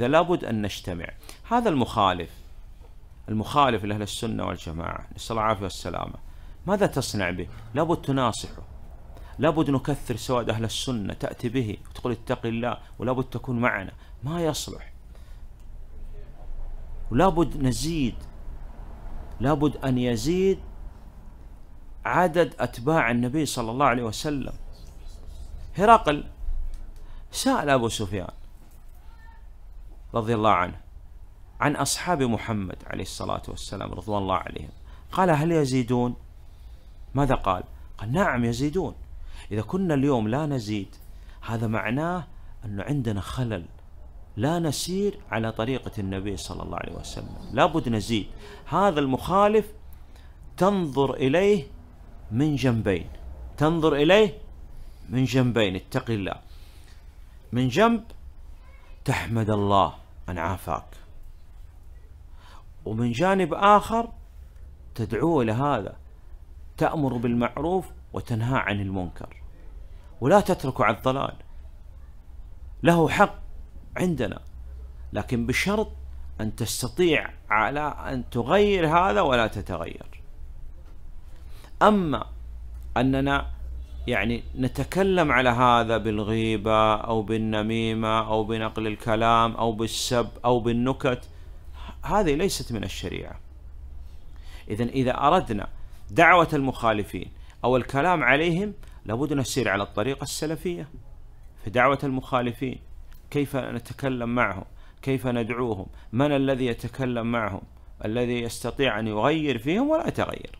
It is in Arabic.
إذا لابد أن نجتمع هذا المخالف المخالف لأهل السنة والجماعة نسأل الله العافية والسلامة ماذا تصنع به؟ لابد تناصحه لابد نكثر سواد أهل السنة تأتي به وتقول اتق الله ولابد تكون معنا ما يصلح ولابد نزيد لابد أن يزيد عدد أتباع النبي صلى الله عليه وسلم هرقل سأل أبو سفيان رضي الله عنه عن أصحاب محمد عليه الصلاة والسلام رضوان الله عليهم قال هل يزيدون ماذا قال قال نعم يزيدون إذا كنا اليوم لا نزيد هذا معناه أنه عندنا خلل لا نسير على طريقة النبي صلى الله عليه وسلم لابد نزيد هذا المخالف تنظر إليه من جنبين تنظر إليه من جنبين اتق الله من جنب تحمد الله أن عافاك ومن جانب آخر تدعو لهذا تأمر بالمعروف وتنهى عن المنكر ولا تتركه على الضلال له حق عندنا لكن بشرط أن تستطيع على أن تغير هذا ولا تتغير أما أننا يعني نتكلم على هذا بالغيبة أو بالنميمة أو بنقل الكلام أو بالسب أو بالنكت هذه ليست من الشريعة إذا إذا أردنا دعوة المخالفين أو الكلام عليهم لابد نسير على الطريقة السلفية في دعوة المخالفين كيف نتكلم معهم كيف ندعوهم من الذي يتكلم معهم الذي يستطيع أن يغير فيهم ولا يتغير